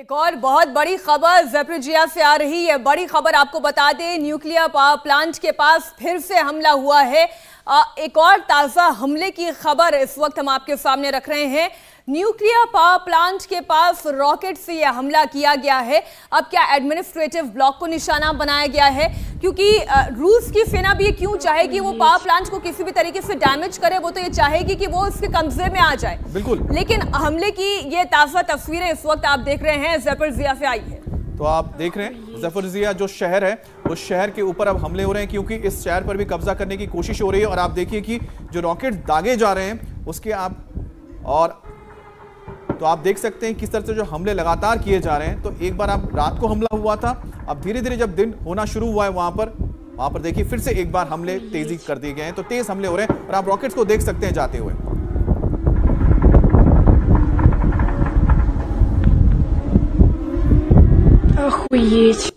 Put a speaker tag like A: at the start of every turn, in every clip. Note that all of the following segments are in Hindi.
A: एक और बहुत बड़ी खबर जेप्रिजिया से आ रही है बड़ी खबर आपको बता दें न्यूक्लियर पावर प्लांट के पास फिर से हमला हुआ है एक और ताज़ा हमले की खबर इस वक्त हम आपके सामने रख रहे हैं न्यूक्लियर पावर प्लांट के पास रॉकेट से यह हमला किया गया है अब क्या एडमिनिस्ट्रेटिव ब्लॉक को निशाना बनाया गया है क्योंकि रूस की सेना भी ये क्यों चाहेगी वो पावर प्लांट को किसी भी तरीके से डैमेज करे वो तो ये चाहेगी कि वो उसके कब्जे में आ जाए बिल्कुल लेकिन हमले की ये ताजा तस्वीरें इस वक्त आप देख रहे हैं जिया से आई है
B: तो आप देख रहे हैं जफरजिया जो शहर है उस शहर के ऊपर अब हमले हो रहे हैं क्योंकि इस शहर पर भी कब्जा करने की कोशिश हो रही है और आप देखिए कि जो रॉकेट दागे जा रहे हैं उसके आप और तो आप देख सकते हैं किस तरह से जो हमले लगातार किए जा रहे हैं तो एक बार आप रात को हमला हुआ था अब धीरे धीरे जब दिन होना शुरू हुआ है वहां पर वहां पर देखिए फिर से एक बार हमले तेजी कर दिए गए हैं तो तेज हमले हो रहे हैं और आप रॉकेट्स को देख सकते हैं जाते हुए
A: Охуеть.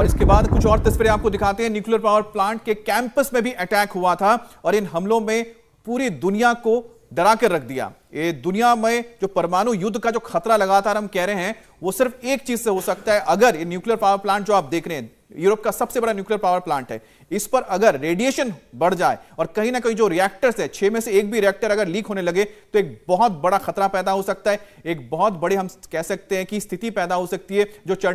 B: और इसके बाद कुछ और तस्वीरें आपको दिखाते हैं न्यूक्लियर पावर प्लांट के कैंपस में भी अटैक हुआ था और इन हमलों में पूरी दुनिया को डरा कर रख दिया ये दुनिया में जो परमाणु युद्ध का जो खतरा लगातार हम कह रहे हैं वो सिर्फ एक चीज से हो सकता है अगर ये न्यूक्लियर पावर प्लांट जो आप देख रहे हैं यूरोप का सबसे बड़ा न्यूक्लियर पावर प्लांट है इस पर अगर रेडिएशन बढ़ जाए और कहीं ना कहीं जो रिएक्टर्स है छह में से एक भी रिएक्टर अगर लीक होने लगे तो एक बहुत बड़ा खतरा पैदा हो सकता है एक बहुत बड़ी हम कह सकते हैं कि स्थिति पैदा हो सकती है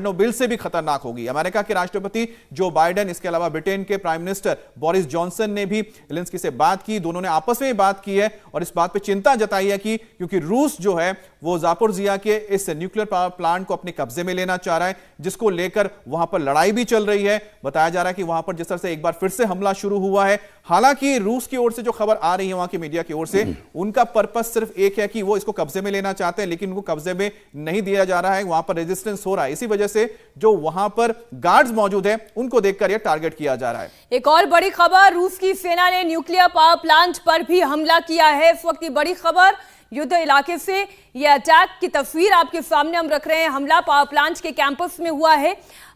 B: जो बिल से भी खतरनाक होगी अमेरिका के राष्ट्रपति जो बाइडन इसके अलावा ब्रिटेन के प्राइम मिनिस्टर बोरिस जॉनसन ने भी लेंसकी से बात की दोनों ने आपस में बात की है और इस बात पर चिंता जताई है कि क्योंकि रूस जो है वो जापुर के इस न्यूक्लियर पावर प्लांट को अपने कब्जे में लेना चाह रहा है जिसको लेकर वहां पर लड़ाई भी चल चल रही है बताया जा रहा है कि वहां पर जिस तरह से एक बार फिर से हमला शुरू हुआ है हालांकि रूस की ओर से जो खबर आ रही है वहां की मीडिया की ओर से हम्म। उनका पर्पज सिर्फ एक है कि वो इसको कब्जे में लेना चाहते हैं लेकिन उनको कब्जे में नहीं दिया जा रहा है वहां पर रेजिस्टेंस हो रहा है इसी वजह से जो वहां पर गार्ड्स मौजूद है उनको देखकर यह टारगेट किया जा रहा
A: है एक और बड़ी खबर रूस की सेना ने न्यूक्लियर पावर प्लांट पर भी हमला किया है इस वक्त की बड़ी खबर युद्ध इलाके से यह अटैक की तस्वीर आपके सामने हम रख रहे हैं हमला पावर प्लांट के कैंपस में हुआ है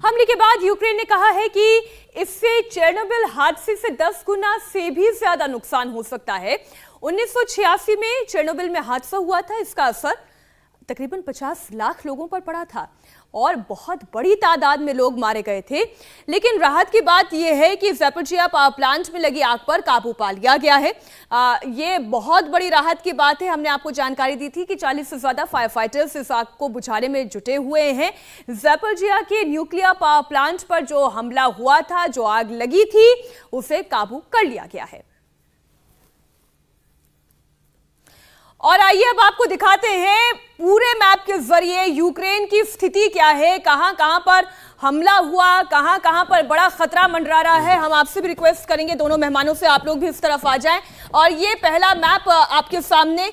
A: हमले के बाद यूक्रेन ने कहा है कि इससे चेरनोबिल हादसे से 10 गुना से भी ज्यादा नुकसान हो सकता है उन्नीस में चेरनोबिल में हादसा हुआ था इसका असर तकरीबन 50 लाख लोगों पर पड़ा था और बहुत बड़ी तादाद में लोग मारे गए थे लेकिन राहत की बात यह है कि वेपरजिया पावर प्लांट में लगी आग पर काबू पा लिया गया है आ, ये बहुत बड़ी राहत की बात है हमने आपको जानकारी दी थी कि 40 से ज़्यादा फायर फाइटर्स इस आग को बुझाने में जुटे हुए हैं वेपरजिया के न्यूक्लियर पावर प्लांट पर जो हमला हुआ था जो आग लगी थी उसे काबू कर लिया गया है और आइए अब आपको दिखाते हैं पूरे मैप के जरिए यूक्रेन की स्थिति क्या है कहां कहां पर हमला हुआ कहां कहां पर बड़ा खतरा मंडरा रहा है हम आपसे भी रिक्वेस्ट करेंगे दोनों मेहमानों से आप लोग भी इस तरफ आ जाएं और ये पहला मैप आपके सामने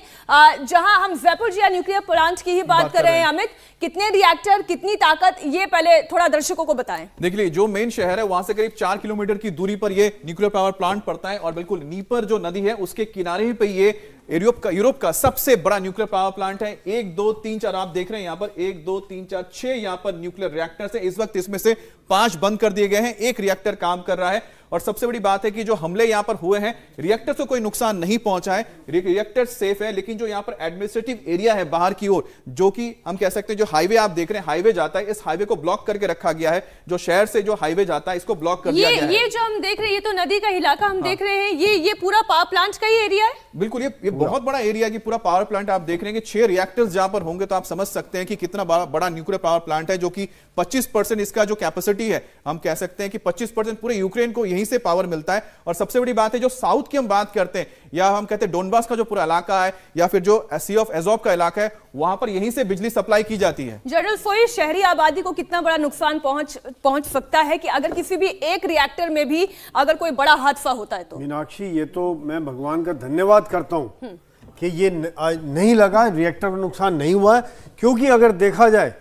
A: जहां हम जयपुर जिया न्यूक्लियर प्लांट की ही बात, बात कर रहे हैं अमित कितने रिएक्टर कितनी ताकत ये पहले थोड़ा दर्शकों को बताएं
B: लीजिए जो मेन शहर है वहां से करीब चार किलोमीटर की दूरी पर यह न्यूक्लियर पावर प्लांट पड़ता है और बिल्कुल नीपर जो नदी है उसके किनारे पर यह यूरोप का यूरोप का सबसे बड़ा न्यूक्लियर पावर प्लांट है एक दो तीन चार आप देख रहे हैं यहां पर एक दो तीन चार छह यहां पर न्यूक्लियर रिएक्टर्स है इस वक्त इसमें से पांच बंद कर दिए गए हैं एक रिएक्टर काम कर रहा है और सबसे बड़ी बात है कि जो हमले यहां पर हुए हैं रिएक्टर को कोई नुकसान नहीं पहुंचा है रिएक्टर सेफ है लेकिन जो यहां पर एडमिनिस्ट्रेटिव एरिया है बाहर की ओर जो कि हम कह सकते हैं जो हाईवे आप देख रहे हैं हाईवे जाता है इस हाईवे को ब्लॉक करके रखा गया है जो शहर से जो हाईवे जाता है इसको ब्लॉक कर दिया गया
A: ये जो हम देख रहे हैं ये तो नदी का इलाका हम देख रहे हैं ये ये पूरा पावर प्लांट का ही एरिया है
B: बिल्कुल ये ये बहुत बड़ा एरिया की पूरा पावर प्लांट आप देख रहे हैं कि छह रिएक्टर्स जहां पर होंगे तो आप समझ सकते हैं कि कितना बड़ा न्यूक्लियर पावर प्लांट है जो कि 25 परसेंट इसका जो कैपेसिटी है हम कह सकते हैं कि 25 परसेंट पूरे यूक्रेन को यही यहीं से पावर मिलता है और सबसे बड़ी बात है जो साउथ की हम बात करते हैं या हम कहते हैं डोनबास का जो पूरा इलाका है या फिर जो सी ऑफ एजॉब का इलाका है वहां पर यहीं से बिजली सप्लाई की जाती है
A: जनरल सोई शहरी आबादी को कितना बड़ा नुकसान पहुंच पहुंच सकता है कि अगर किसी भी एक रिएक्टर में भी अगर कोई बड़ा हादसा होता है तो
C: मीनाक्षी ये तो मैं भगवान का धन्यवाद करता हूँ हम्म। कि ये नहीं लगा रिएक्टर का नुकसान नहीं हुआ है क्योंकि अगर देखा जाए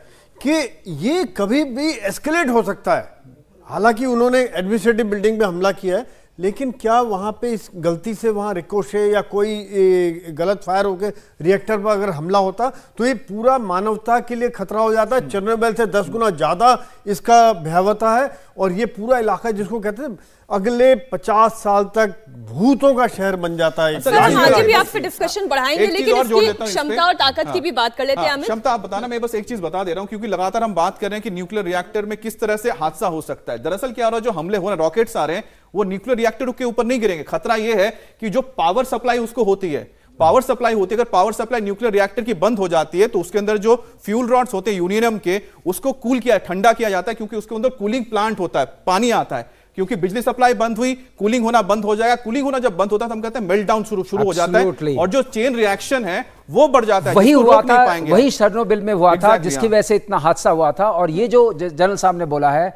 C: कि ये कभी भी एस्केलेट हो सकता है हालांकि उन्होंने एडमिनिस्ट्रेटिव बिल्डिंग पे हमला किया है लेकिन क्या वहाँ पे इस गलती से वहाँ रिकोशे या कोई गलत फायर होकर रिएक्टर पर अगर हमला होता तो ये पूरा मानवता के लिए खतरा हो जाता है हम्म। चरणबैल से दस गुना ज़्यादा इसका भयावता है और ये पूरा इलाका जिसको कहते हैं अगले पचास साल तक भूतों का शहर बन जाता है अच्छा, सर आगे भी
A: आप डिस्कशन बढ़ाएंगे लेकिन और इसकी क्षमता और ताकत हाँ, की भी बात कर लेते हैं हाँ, क्षमता
B: आप बताना मैं बस एक चीज बता दे रहा हूँ क्योंकि लगातार हम बात कर रहे हैं कि न्यूक्लियर रिएक्टर में किस तरह से हादसा हो सकता है दरअसल क्या हो रहा है जो हमले हो रहे रॉकेट्स आ रहे हैं वो न्यूक्लियर रिएक्टर के ऊपर नहीं गिरेंगे खतरा यह है कि जो पावर सप्लाई उसको होती है पावर सप्लाई होती है अगर पावर सप्लाई न्यूक्लियर रिएक्टर की बंद हो जाती है तो उसके अंदर जो फ्यूल रॉड्स होते हैं यूरेनियम के उसको कूल किया ठंडा किया जाता है क्योंकि उसके अंदर कूलिंग प्लांट होता है पानी आता है क्योंकि बिजली सप्लाई बंद हुई कूलिंग होना बंद हो जाएगा कूलिंग होना जब बंद होता है तो हम कहते हैं मेल्टाउन शुरू शुरू हो जाता है और जो चेन रिएक्शन है
D: वो बढ़ जाता है वही हुआ था वही बिल में हुआ था जिसकी हाँ। वजह से इतना हादसा हुआ था और ये जो जनरल साहब ने बोला है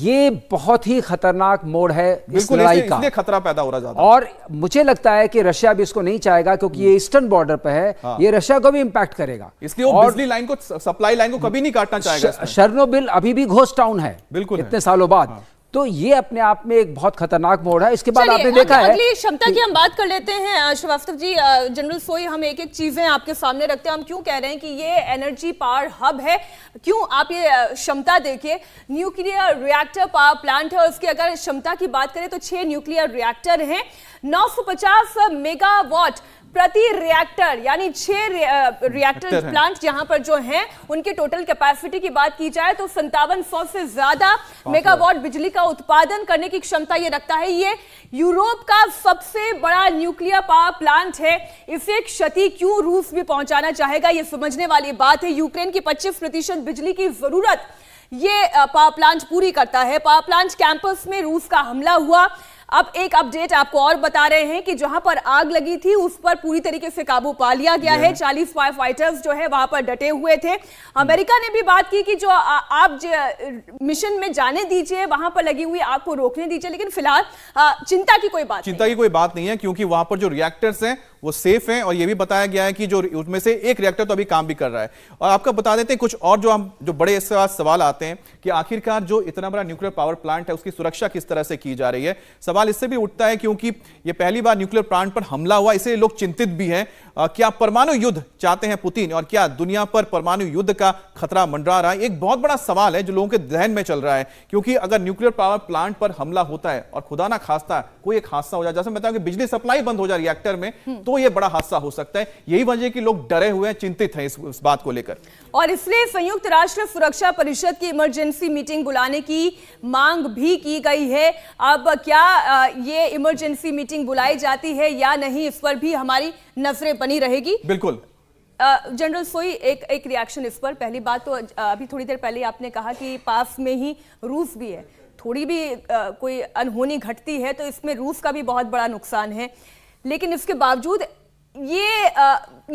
D: ये बहुत ही खतरनाक मोड़ है इस लड़ाई का
B: खतरा पैदा हो रहा है
D: और मुझे लगता है कि रशिया भी इसको नहीं चाहेगा क्योंकि ये ईस्टर्न बॉर्डर पर है हाँ। ये रशिया को भी इंपैक्ट करेगा इसलिए वो बिजली
B: लाइन को सप्लाई लाइन को कभी नहीं काटना चाहेगा
D: शर्नोबिल अभी भी घोस्ट टाउन है बिल्कुल इतने सालों बाद हाँ। तो ये अपने आप में एक बहुत खतरनाक मोड़ है इसके बाद आपने देखा है अगली
A: क्षमता की हम बात कर लेते हैं श्रीवास्तव जी जनरल सोई हम एक एक चीजें आपके सामने रखते हैं हम क्यों कह रहे हैं कि ये एनर्जी पावर हब है क्यों आप ये क्षमता देखिए न्यूक्लियर रिएक्टर पावर प्लांट है उसकी अगर क्षमता की बात करें तो छह न्यूक्लियर रिएक्टर है नौ मेगावाट प्रति रिएक्टर यानी छह रिएक्टर प्लांट जहां पर जो हैं उनके टोटल कैपेसिटी की बात की जाए तो संतावन सौ से ज्यादा मेगावाट बिजली का उत्पादन करने की क्षमता ये रखता है ये यूरोप का सबसे बड़ा न्यूक्लियर पावर प्लांट है इसे क्षति क्यों रूस में पहुंचाना चाहेगा ये समझने वाली बात है यूक्रेन की पच्चीस प्रतिशत बिजली की जरूरत ये पावर प्लांट पूरी करता है पावर प्लांट कैंपस में रूस का हमला हुआ अब एक अपडेट आपको और बता रहे हैं कि जहां पर आग लगी थी उस पर पूरी तरीके से काबू पा लिया गया है चालीस फायर फाइटर्स जो है वहां पर डटे हुए थे अमेरिका ने भी बात की कि जो आ, आप मिशन में जाने दीजिए वहां पर लगी हुई आग को रोकने दीजिए लेकिन फिलहाल
B: चिंता की कोई बात चिंता की कोई बात नहीं है क्योंकि वहां पर जो रिएक्टर्स हैं वो सेफ हैं और ये भी बताया गया है कि जो उसमें से एक रिएक्टर तो अभी काम भी कर रहा है और आपका बता देते हैं कुछ और जो हम जो बड़े इस सवाल आते हैं कि आखिरकार जो इतना बड़ा न्यूक्लियर पावर प्लांट है उसकी सुरक्षा किस तरह से की जा रही है सवाल इससे भी उठता है क्योंकि ये पहली बार न्यूक्लियर प्लांट पर हमला हुआ इसे लोग चिंतित भी हैं क्या परमाणु युद्ध चाहते हैं पुतिन और क्या दुनिया पर परमाणु युद्ध का खतरा मंडरा रहा है एक बहुत बड़ा सवाल है जो लोगों के जहन में चल रहा है क्योंकि अगर न्यूक्लियर पावर प्लांट पर हमला होता है और खुदा ना खास्ता कोई एक हादसा हो जाए जैसे मैं बताऊँ कि बिजली सप्लाई बंद हो जाए रिएक्टर में हम्म। तो तो यह बड़ा हादसा हो सकता है यही वजह की लोग डरे हुए हैं चिंतित हैं इस, इस बात को लेकर
A: और इसलिए संयुक्त राष्ट्र सुरक्षा परिषद की इमरजेंसी मीटिंग बुलाने की मांग भी की गई है अब क्या ये इमरजेंसी मीटिंग बुलाई जाती है या नहीं इस पर भी हमारी नजरें बनी रहेगी बिल्कुल जनरल सोई एक एक रिएक्शन इस पर पहली बात तो अभी थोड़ी देर पहले आपने कहा कि पास में ही रूस भी है थोड़ी भी आ, कोई अनहोनी घटती है तो इसमें रूस का भी बहुत बड़ा नुकसान है लेकिन इसके बावजूद ये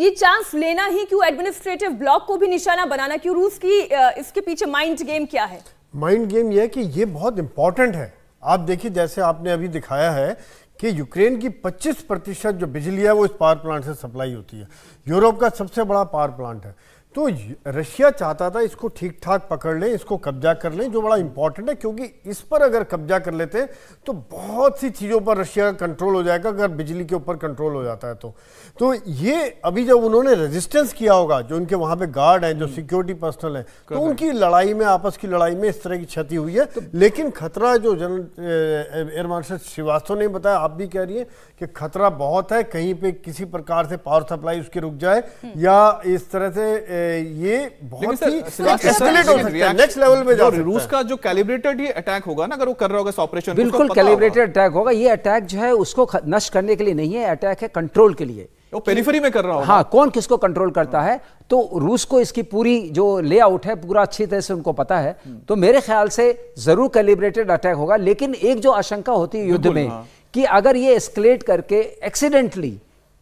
A: ये चांस लेना ही क्यों एडमिनिस्ट्रेटिव ब्लॉक को भी निशाना बनाना क्यों रूस की इसके पीछे माइंड गेम क्या है
C: माइंड गेम यह है कि ये बहुत इंपॉर्टेंट है आप देखिए जैसे आपने अभी दिखाया है कि यूक्रेन की 25 प्रतिशत जो बिजली है वो इस पावर प्लांट से सप्लाई होती है यूरोप का सबसे बड़ा पावर प्लांट है तो रशिया चाहता था इसको ठीक ठाक पकड़ लें इसको कब्जा कर लें जो बड़ा इंपॉर्टेंट है क्योंकि इस पर अगर कब्जा कर लेते तो बहुत सी चीज़ों पर रशिया का कंट्रोल हो जाएगा अगर बिजली के ऊपर कंट्रोल हो जाता है तो तो ये अभी जब उन्होंने रेजिस्टेंस किया होगा जो उनके वहाँ पे गार्ड हैं जो सिक्योरिटी हम्म। पर्सनल हैं तो उनकी लड़ाई में आपस की लड़ाई में इस तरह की क्षति हुई है तो लेकिन खतरा जो जनरल एयर मार्शल श्रीवास्तव ने बताया आप भी कह रही है कि खतरा बहुत है कहीं पर किसी प्रकार से पावर सप्लाई उसकी रुक जाए हम्म। या इस तरह से ये बहुत ही एस्केलेट हो सकता है नेक्स्ट लेवल
B: में जा रूस का जो कैलिब्रेटेड ये अटैक होगा ना अगर वो कर रहा होगा इस ऑपरेशन बिल्कुल कैलिब्रेटेड
D: अटैक होगा ये अटैक जो है उसको नष्ट करने के लिए नहीं है अटैक है कंट्रोल के लिए वो में कर रहा होगा हाँ कौन किसको कंट्रोल करता हाँ। है तो रूस को इसकी पूरी जो लेआउट है पूरा अच्छी तरह से उनको पता है हम्म। तो मेरे ख्याल से जरूर कैलिब्रेटेड अटैक होगा लेकिन एक जो आशंका होती है युद्ध में हाँ। कि अगर ये एस्केलेट करके एक्सीडेंटली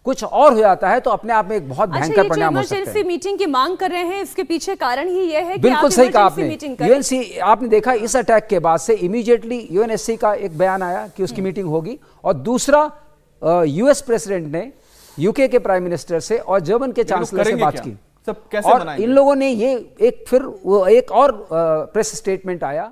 D: कुछ और हो जाता है तो अपने आप में एक बहुत अच्छा, भयंकर परिणाम हो सकता है
A: मीटिंग की मांग कर रहे हैं इसके पीछे कारण ही यह है कि बिल्कुल सही कहा आपने
D: यूएनसी आपने देखा इस अटैक के बाद से इमीडिएटली यूएनएससी का एक बयान आया कि उसकी मीटिंग हम्म। होगी और दूसरा यूएस प्रेसिडेंट ने यूके के प्राइम मिनिस्टर से और जर्मन के चांसलर से बात
B: की
D: और इन लोगों ने ये एक फिर एक और प्रेस स्टेटमेंट आया